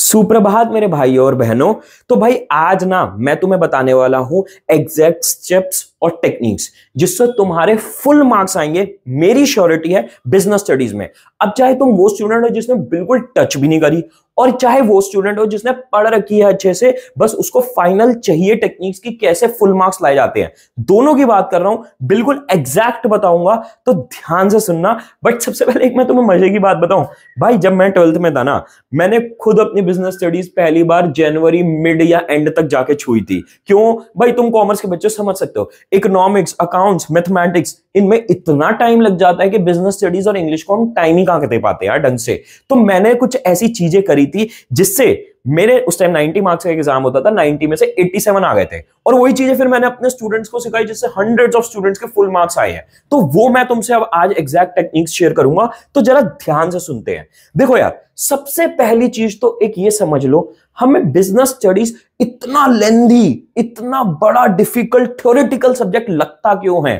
सुप्रभात मेरे भाई और बहनों तो भाई आज ना मैं तुम्हें बताने वाला हूं एग्जैक्ट स्टेप्स और टेक्निक्स जिससे तुम्हारे फुल मार्क्स आएंगे मेरी श्योरिटी है बिजनेस स्टडीज में अब चाहे तुम वो स्टूडेंट हो जिसने बिल्कुल टच भी नहीं करी और चाहे वो स्टूडेंट हो जिसने पढ़ रखी है अच्छे से बस उसको फाइनल चाहिए टेक्निक्स की कैसे फुल मार्क्स लाए जाते हैं दोनों की बात कर रहा हूं बिल्कुल एग्जैक्ट बताऊंगा तो ध्यान से सुनना बट सबसे पहले एक मैं तुम्हें मजे की बात बताऊं भाई जब मैं ट्वेल्थ में था ना मैंने खुद अपनी बिजनेस स्टडीज पहली बार जनवरी मिड या एंड तक जाके छुई थी क्यों भाई तुम कॉमर्स के बच्चे समझ सकते हो इकोनॉमिक्स अकाउंट्स मैथमेटिक्स इनमें इतना टाइम लग जाता है कि बिजनेस स्टडीज और इंग्लिश को हम टाइम ही कहां दे पाते हैं ढंग से तो मैंने कुछ ऐसी चीजें करी थी जिससे मेरे उस टाइम 90 मार्क्स का एग्जाम होता था 90 में से 87 आ गए थे और वही चीजें फिर मैंने अपने स्टूडेंट्स को सिखाई जिससे हंड्रेड्स ऑफ स्टूडेंट्स के फुल मार्क्स आए हैं तो वो मैं तुमसे अब आज एग्जैक्ट टेक्निक्स शेयर करूंगा तो जरा ध्यान से सुनते हैं देखो यार सबसे पहली चीज तो एक ये समझ लो हमें बिजनेस स्टडीज इतना लेंदी इतना बड़ा डिफिकल्ट थ्योरिटिकल सब्जेक्ट लगता क्यों है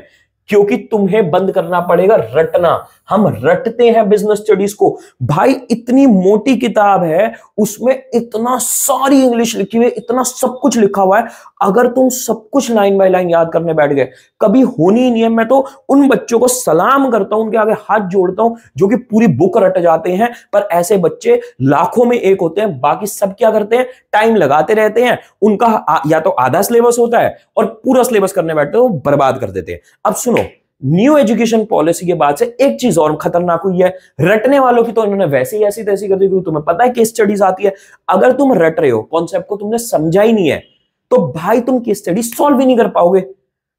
क्योंकि तुम्हें बंद करना पड़ेगा रटना हम रटते हैं बिजनेस स्टडीज को भाई इतनी मोटी किताब है उसमें इतना सारी इंग्लिश लिखी हुई है इतना सब कुछ लिखा हुआ है अगर तुम सब कुछ लाइन बाय लाइन याद करने बैठ गए कभी होनी ही नहीं है मैं तो उन बच्चों को सलाम करता हूं उनके आगे हाथ जोड़ता हूं जो कि पूरी बुक रट जाते हैं पर ऐसे बच्चे लाखों में एक होते हैं बाकी सब क्या करते हैं टाइम लगाते रहते हैं उनका या तो आधा सिलेबस होता है और पूरा सिलेबस करने बैठते हो बर्बाद कर देते हैं अब सुनो न्यू एजुकेशन पॉलिसी के बाद से एक चीज और खतरनाक हुई है रटने वालों की तो इन्होंने वैसे ही ऐसी तैसी कर दी क्योंकि तुम्हें पता है केस स्टडीज आती है अगर तुम रट रहे हो कॉन्सेप्ट को तुमने समझा ही नहीं है तो भाई तुम केस स्टडी सॉल्व ही नहीं कर पाओगे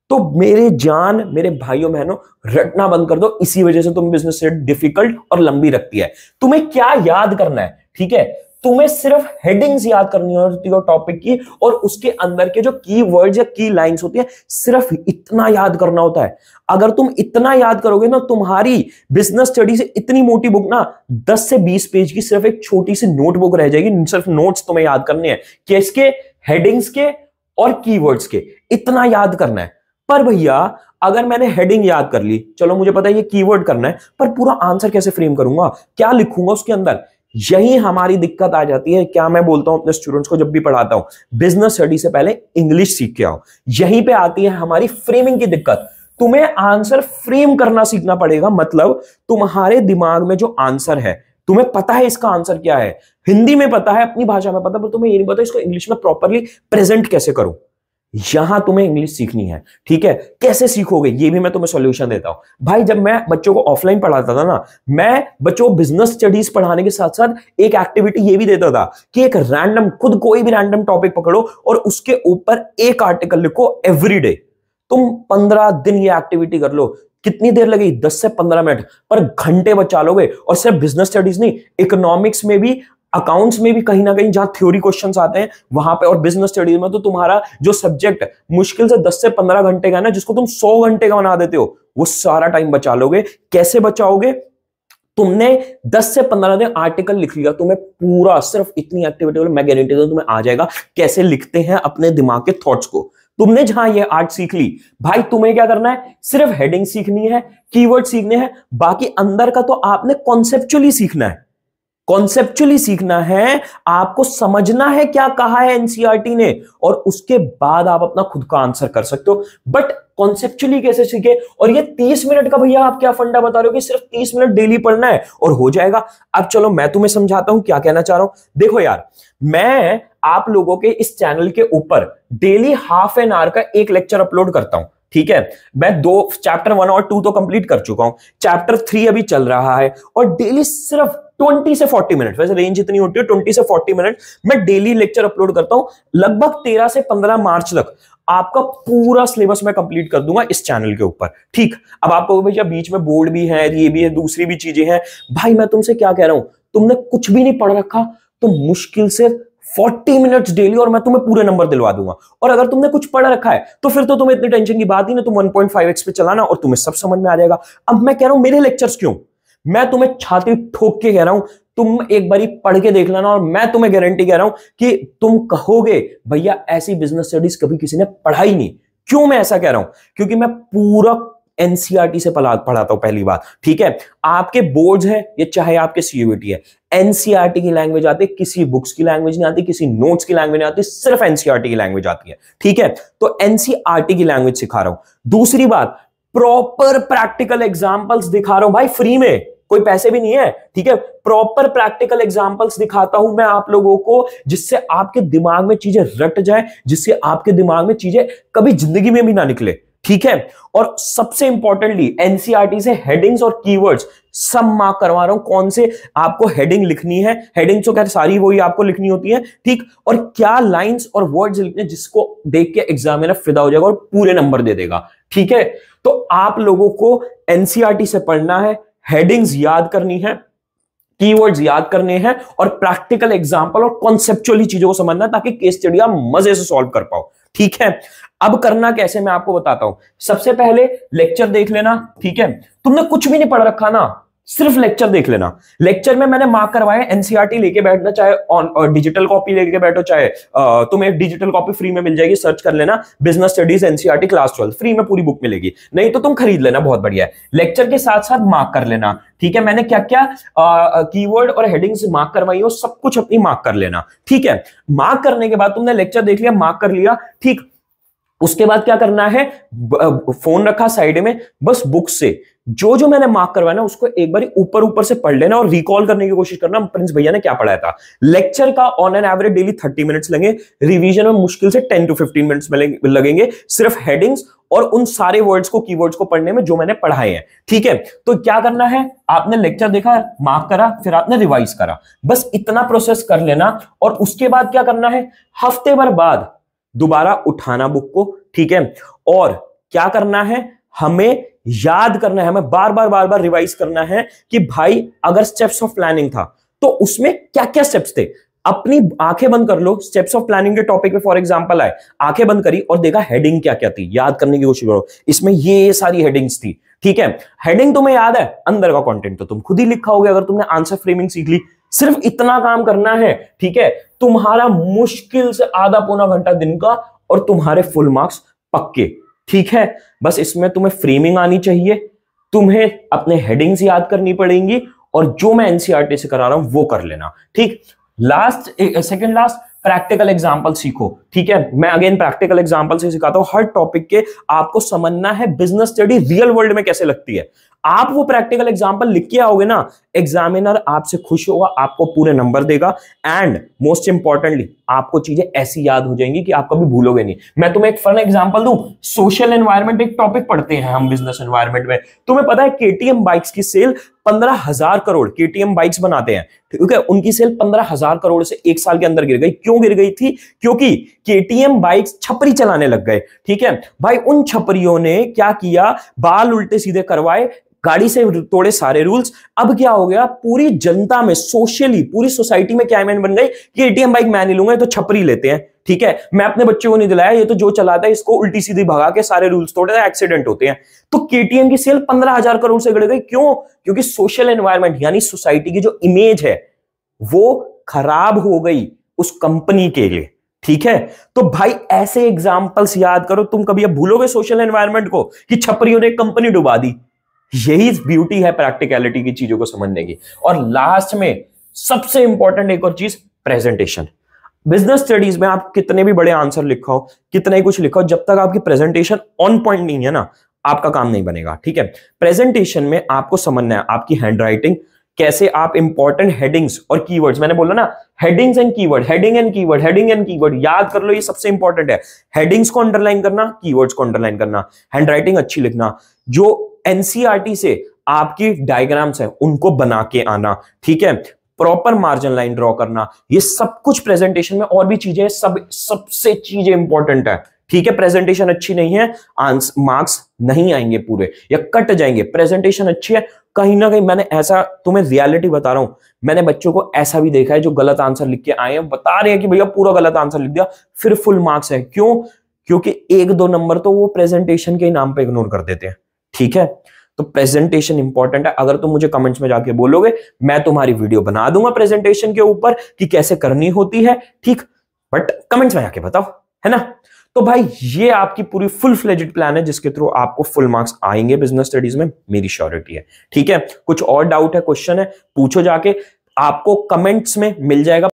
तो मेरे जान मेरे भाइयों बहनों रटना बंद कर दो इसी वजह से तुम बिजनेस डिफिकल्ट और लंबी रखती है तुम्हें क्या याद करना है ठीक है तुम्हें सिर्फ हेडिंग्स याद करनी होती है टॉपिक की और उसके अंदर के जो की वर्ड या की लाइन होती है सिर्फ इतना याद करना होता है अगर तुम इतना याद करोगे ना तुम्हारी बिजनेस स्टडी से इतनी मोटी बुक ना 10 से 20 पेज की सिर्फ एक छोटी सी नोटबुक रह जाएगी सिर्फ नोट्स तुम्हें याद करने हैं किसके हेडिंग्स के और कीवर्ड्स के इतना याद करना है पर भैया अगर मैंने हेडिंग याद कर ली चलो मुझे पता है ये कीवर्ड करना है पर पूरा आंसर कैसे फ्रेम करूंगा क्या लिखूंगा उसके अंदर यही हमारी दिक्कत आ जाती है क्या मैं बोलता हूं अपने स्टूडेंट्स को जब भी पढ़ाता हूं बिजनेस स्टडी से पहले इंग्लिश सीख के आओ यहीं पे आती है हमारी फ्रेमिंग की दिक्कत तुम्हें आंसर फ्रेम करना सीखना पड़ेगा मतलब तुम्हारे दिमाग में जो आंसर है तुम्हें पता है इसका आंसर क्या है हिंदी में पता है अपनी भाषा में पता पर तुम्हें ये नहीं पता इसको इंग्लिश में प्रॉपरली प्रेजेंट कैसे करूं यहां तुम्हें इंग्लिश सीखनी है ठीक है कैसे सीखोगे ये भी मैं तुम्हें सॉल्यूशन देता हूं भाई जब मैं बच्चों को ऑफलाइन पढ़ाता था ना मैं बच्चों को बिजनेस स्टडीज पढ़ाने के साथ साथ एक एक्टिविटी ये भी देता था कि एक रैंडम खुद कोई भी रैंडम टॉपिक पकड़ो और उसके ऊपर एक आर्टिकल लिखो एवरीडे तुम पंद्रह दिन ये एक्टिविटी कर लो कितनी देर लगी दस से पंद्रह मिनट पर घंटे बचा लोगे और सिर्फ बिजनेस स्टडीज नहीं इकोनॉमिक्स में भी अकाउंट्स में भी कहीं ना कहीं जहां थ्योरी क्वेश्चंस आते हैं वहां पे और बिजनेस स्टडीज में तो तुम्हारा जो सब्जेक्ट मुश्किल से 10 से 15 घंटे का है ना जिसको तुम 100 घंटे का बना देते हो वो सारा टाइम बचा लोगे कैसे बचाओगे तुमने 10 से 15 दिन आर्टिकल लिख लिया तुम्हें पूरा सिर्फ इतनी एक्टिविटी मैं गारंटी तुम्हें आ जाएगा कैसे लिखते हैं अपने दिमाग के थॉट्स को तुमने जहां ये आर्ट सीख ली भाई तुम्हें क्या करना है सिर्फ हेडिंग सीखनी है कीवर्ड सीखने हैं बाकी अंदर का तो आपने कॉन्सेप्चुअली सीखना है कॉन्सेप्चुअली सीखना है आपको समझना है क्या कहा है एनसीआरटी e ने और उसके बाद आप अपना खुद का आंसर कर सकते हो बट कॉन्सेप्चुअली कैसे सीखे और ये 30 मिनट का भैया आप क्या फंडा बता रहे हो कि सिर्फ 30 मिनट डेली पढ़ना है और हो जाएगा अब चलो मैं तुम्हें समझाता हूं क्या कहना चाह रहा हूं देखो यार मैं आप लोगों के इस चैनल के ऊपर डेली हाफ एन आवर का एक लेक्चर अपलोड करता हूं ठीक है मैं दो चैप्टर वन और टू तो कंप्लीट कर चुका हूं चैप्टर थ्री अभी चल रहा है और डेली सिर्फ 20 से 40 मिनट वैसे रेंज इतनी होती है 20 से 40 मिनट मैं डेली लेक्चर अपलोड करता हूं लगभग 13 से 15 मार्च तक आपका पूरा सिलेबस मैं कंप्लीट कर दूंगा इस चैनल के ऊपर ठीक अब आपको भैया बीच में बोर्ड भी है ये भी है दूसरी भी चीजें हैं भाई मैं तुमसे क्या कह रहा हूं तुमने कुछ भी नहीं पढ़ रखा तो मुश्किल से 40 मिनट्स डेली और मैं तुम्हें पूरे नंबर दिलवा दूंगा और अगर तुमने कुछ पढ़ रखा है तो फिर तो तुम्हें इतनी टेंशन की बात ही ना तुम 1.5x पे चलाना और तुम्हें सब समझ में आ जाएगा अब मैं कह रहा हूं मेरे लेक्चर्स क्यों मैं तुम्हें छाती ठोक के कह रहा हूं तुम एक बारी पढ़ के देख लेना और मैं तुम्हें गारंटी कह रहा हूं कि तुम कहोगे भैया ऐसी बिजनेस स्टडीज कभी किसी ने पढ़ाई नहीं क्यों मैं ऐसा कह रहा हूं क्योंकि मैं पूरा एनसीआरटी e से पढ़ाता हूं पहली बार ठीक है आपके बोर्ड्स है ये चाहे आपके सीयूटी है एनसीआरटी की लैंग्वेज आती है किसी बुक्स की लैंग्वेज नहीं आती किसी नोट्स की लैंग्वेज नहीं आती सिर्फ एनसीआरटी e की लैंग्वेज आती है ठीक है तो एनसीआरटी e की लैंग्वेज सिखा रहा हूं दूसरी बात प्रॉपर प्रैक्टिकल एग्जाम्पल्स दिखा रहा हूं भाई फ्री में कोई पैसे भी नहीं है ठीक है प्रॉपर प्रैक्टिकल एग्जांपल्स दिखाता हूं मैं आप लोगों को जिससे आपके दिमाग में चीजें रट जाए जिससे आपके दिमाग में चीजें कभी जिंदगी में भी ना निकले ठीक है और सबसे इंपॉर्टेंटली एनसीआरटी e से हेडिंग्स और कीवर्ड्स सब मार्क करवा रहा हूं कौन से आपको हेडिंग लिखनी है हेडिंग्स तो खैर सारी वही आपको लिखनी होती है ठीक और क्या लाइंस और वर्ड्स लिखने जिसको देख के एग्जामिनर फिदा हो जाएगा और पूरे नंबर दे देगा ठीक है तो आप लोगों को एनसीआरटी e से पढ़ना है हेडिंग्स याद करनी है कीवर्ड्स याद करने हैं और प्रैक्टिकल एग्जाम्पल और कॉन्सेप्चुअली चीजों को समझना ताकि केस स्टडी आप मजे से सॉल्व कर पाओ ठीक है अब करना कैसे मैं आपको बताता हूं सबसे पहले लेक्चर देख लेना ठीक है तुमने कुछ भी नहीं पढ़ रखा ना सिर्फ लेक्चर देख लेना लेक्चर में मैंने मार्क करवाया एनसीआरटी लेके बैठना चाहे ऑन डिजिटल कॉपी लेके बैठो चाहे तुम्हें डिजिटल कॉपी फ्री में मिल जाएगी सर्च कर लेना business studies NCERT class twelfth free में पूरी बुक मिलेगी नहीं तो तुम खरीद लेना बहुत बढ़िया है लेक्चर के साथ साथ मार्क कर लेना ठीक है मैंने क्या क्या वर्ड और हेडिंग मार्क करवाई हो सब कुछ अपनी मार्क कर लेना ठीक है मार्क करने के बाद तुमने लेक्चर देख लिया मार्क कर लिया ठीक उसके बाद क्या करना है फोन रखा साइड में बस बुक से जो जो मैंने मार्क करवाया ना उसको एक बार ऊपर ऊपर से पढ़ लेना और रिकॉल करने की कोशिश करना प्रिंस भैया ने क्या पढ़ाया था लेक्चर का on an average daily thirty minutes लगे रिवीजन में मुश्किल से टेन टू फिफ्टीन मिनट्स लगेंगे सिर्फ हेडिंग्स और उन सारे वर्ड्स को कीवर्ड्स को पढ़ने में जो मैंने पढ़ाए हैं ठीक है तो क्या करना है आपने लेक्चर देखा मार्क करा फिर आपने रिवाइज करा बस इतना प्रोसेस कर लेना और उसके बाद क्या करना है हफ्ते भर बाद दोबारा उठाना बुक को ठीक है और क्या करना है हमें याद करना है हमें बार बार बार बार रिवाइज करना है कि भाई अगर स्टेप्स ऑफ प्लानिंग था तो उसमें क्या क्या स्टेप्स थे अपनी आंखें बंद कर लो स्टेप्स ऑफ प्लानिंग के टॉपिक पे फॉर एग्जांपल आए आंखें बंद करी और देखा हेडिंग क्या क्या थी याद करने की कोशिश करो इसमें ये सारी हेडिंग्स थी ठीक है हेडिंग तुम्हें याद है अंदर का कंटेंट तो तुम खुद ही लिखा होगा अगर तुमने आंसर फ्रेमिंग सीख ली सिर्फ इतना काम करना है ठीक है तुम्हारा मुश्किल से आधा पौना घंटा दिन का और तुम्हारे फुल मार्क्स पक्के ठीक है बस इसमें तुम्हें फ्रेमिंग आनी चाहिए तुम्हें अपने हेडिंग्स याद करनी पड़ेंगी और जो मैं एनसीआरटी e से करा रहा हूं वो कर लेना ठीक last second last practical example सीखो ठीक है मैं अगेन प्रैक्टिकल एग्जाम्पल से सिखाता हूँ हर टॉपिक के आपको समझना है बिजनेस स्टडी रियल वर्ल्ड में कैसे लगती है आप वो प्रैक्टिकल एग्जाम्पल लिख के आओगे ना एग्जामिनर आपसे खुश होगा आपको पूरे नंबर देगा एंड मोस्ट इंपॉर्टेंटली आपको चीजें ऐसी याद हो जाएंगी कि आप कभी भूलोगे नहीं मैं तुम्हें एक फन एग्जाम्पल दू सोशल एनवायरमेंट एक टॉपिक पढ़ते हैं हम बिजनेस एनवायरमेंट में तुम्हें पता है केटीएम बाइक्स की सेल पंद्रह हजार करोड़ केटीएम बाइक्स बनाते हैं ठीक है उनकी सेल पंद्रह हजार करोड़ से एक साल के अंदर गिर गई क्यों गिर गई थी क्योंकि केटीएम बाइक्स छपरी चलाने लग गए ठीक है भाई उन छपरियों ने क्या किया बाल उल्टे सीधे करवाए गाड़ी से तोड़े सारे रूल्स अब क्या हो गया पूरी जनता में सोशली पूरी सोसाइटी में क्या बन गई कि एटीएम बाइक मैं नहीं लूंगा तो छपरी लेते हैं ठीक है मैं अपने बच्चे को नहीं दिलाया ये तो जो चलाता है इसको उल्टी सीधी भगा के सारे रूल्स तोड़े एक्सीडेंट होते हैं तो केटीएम की सेल पंद्रह हजार करोड़ से गड़ गई क्यों क्योंकि सोशल एनवायरमेंट यानी सोसाइटी की जो इमेज है वो खराब हो गई उस कंपनी के लिए ठीक है तो भाई ऐसे एग्जाम्पल्स याद करो तुम कभी अब भूलोगे सोशल एनवायरमेंट को कि छपरियों ने कंपनी डुबा दी यही ब्यूटी है प्रैक्टिकलिटी की चीजों को समझने की और लास्ट में सबसे इंपॉर्टेंट एक और चीज प्रेजेंटेशन बिजनेस स्टडीज में आप कितने भी बड़े आंसर लिखो कितने ही कुछ लिखो जब तक आपकी प्रेजेंटेशन ऑन पॉइंट नहीं है ना आपका काम नहीं बनेगा ठीक है प्रेजेंटेशन में आपको समझना है आपकी हैंडराइटिंग कैसे आप इंपॉर्टेंट हेडिंग्स और कीवर्ड्स मैंने बोला ना headings and keyword heading and keyword heading and keyword याद कर लो ये सबसे इंपॉर्टेंट है हेडिंग्स को अंडरलाइन करना कीवर्ड्स को अंडरलाइन करना हैंडराइटिंग अच्छी लिखना जो एनसीईआरटी e से आपकी डायग्राम्स हैं उनको बना के आना ठीक है प्रॉपर मार्जिन लाइन ड्रॉ करना ये सब कुछ प्रेजेंटेशन में और भी चीजें सब सबसे चीजें इंपॉर्टेंट है ठीक है प्रेजेंटेशन अच्छी नहीं है मार्क्स नहीं आएंगे पूरे या कट जाएंगे प्रेजेंटेशन अच्छी है कहीं ना कहीं मैंने ऐसा तुम्हें रियलिटी बता रहा हूं मैंने बच्चों को ऐसा भी देखा है जो गलत आंसर लिख के आए हैं बता रहे हैं कि भैया पूरा गलत आंसर लिख दिया फिर फुल मार्क्स है क्यों क्योंकि एक दो नंबर तो वो प्रेजेंटेशन के नाम पर इग्नोर कर देते हैं ठीक है तो प्रेजेंटेशन इंपॉर्टेंट है अगर तुम मुझे कमेंट्स में जाके बोलोगे मैं तुम्हारी वीडियो बना दूंगा प्रेजेंटेशन के ऊपर कि कैसे करनी होती है ठीक बट कमेंट्स में जाके बताओ है ना तो भाई ये आपकी पूरी फुल फ्लेजेड प्लान है जिसके थ्रू आपको फुल मार्क्स आएंगे बिजनेस स्टडीज में मेरी श्योरिटी है ठीक है कुछ और डाउट है क्वेश्चन है पूछो जाके आपको कमेंट्स में मिल जाएगा